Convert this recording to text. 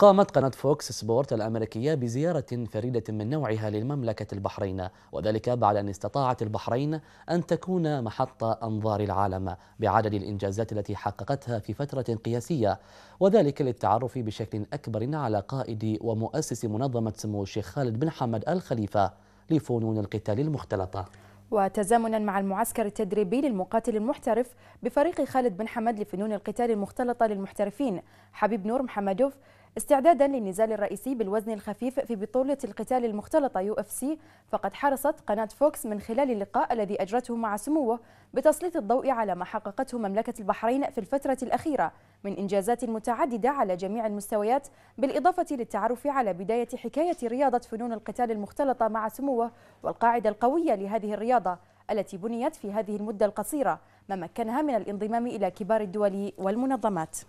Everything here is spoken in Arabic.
قامت قناة فوكس سبورت الأمريكية بزيارة فريدة من نوعها للمملكة البحرين وذلك بعد أن استطاعت البحرين أن تكون محط أنظار العالم بعدد الإنجازات التي حققتها في فترة قياسية وذلك للتعرف بشكل أكبر على قائد ومؤسس منظمة سمو الشيخ خالد بن حمد الخليفة لفنون القتال المختلطة وتزامنا مع المعسكر التدريبي للمقاتل المحترف بفريق خالد بن حمد لفنون القتال المختلطة للمحترفين حبيب نور محمدوف استعدادا للنزال الرئيسي بالوزن الخفيف في بطولة القتال المختلطة يو اف سي فقد حرصت قناة فوكس من خلال اللقاء الذي أجرته مع سموه بتسليط الضوء على ما حققته مملكة البحرين في الفترة الأخيرة من إنجازات متعددة على جميع المستويات بالإضافة للتعرف على بداية حكاية رياضة فنون القتال المختلطة مع سموه والقاعدة القوية لهذه الرياضة التي بنيت في هذه المدة القصيرة ما مكنها من الانضمام إلى كبار الدول والمنظمات